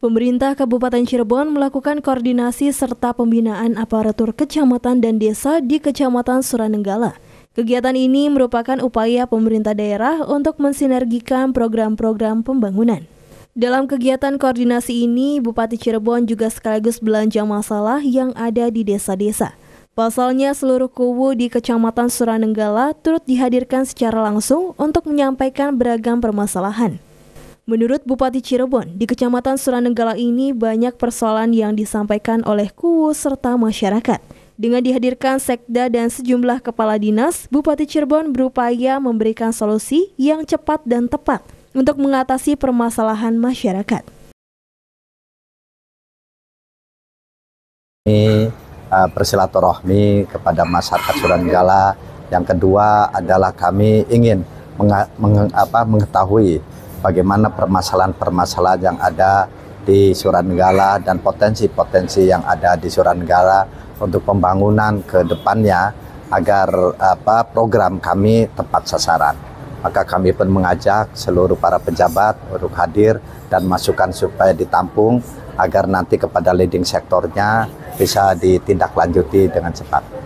Pemerintah Kabupaten Cirebon melakukan koordinasi serta pembinaan aparatur kecamatan dan desa di Kecamatan Suranenggala. Kegiatan ini merupakan upaya pemerintah daerah untuk mensinergikan program-program pembangunan. Dalam kegiatan koordinasi ini, Bupati Cirebon juga sekaligus belanja masalah yang ada di desa-desa. Pasalnya seluruh kubu di Kecamatan Suranenggala turut dihadirkan secara langsung untuk menyampaikan beragam permasalahan. Menurut Bupati Cirebon, di Kecamatan Suranenggala ini banyak persoalan yang disampaikan oleh kuwu serta masyarakat. Dengan dihadirkan sekda dan sejumlah kepala dinas, Bupati Cirebon berupaya memberikan solusi yang cepat dan tepat untuk mengatasi permasalahan masyarakat. Ini uh, persilaturahmi kepada masyarakat Suranenggala. Yang kedua adalah kami ingin meng meng apa, mengetahui bagaimana permasalahan-permasalahan yang ada di Suranegara dan potensi-potensi yang ada di Suranegara untuk pembangunan ke depannya agar apa program kami tepat sasaran. Maka kami pun mengajak seluruh para pejabat untuk hadir dan masukan supaya ditampung agar nanti kepada leading sektornya bisa ditindaklanjuti dengan cepat.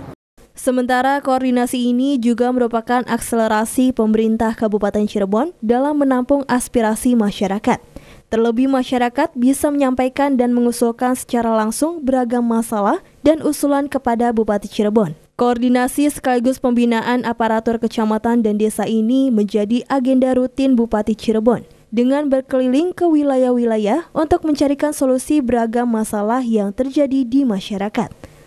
Sementara koordinasi ini juga merupakan akselerasi pemerintah Kabupaten Cirebon dalam menampung aspirasi masyarakat. Terlebih masyarakat bisa menyampaikan dan mengusulkan secara langsung beragam masalah dan usulan kepada Bupati Cirebon. Koordinasi sekaligus pembinaan aparatur kecamatan dan desa ini menjadi agenda rutin Bupati Cirebon dengan berkeliling ke wilayah-wilayah untuk mencarikan solusi beragam masalah yang terjadi di masyarakat.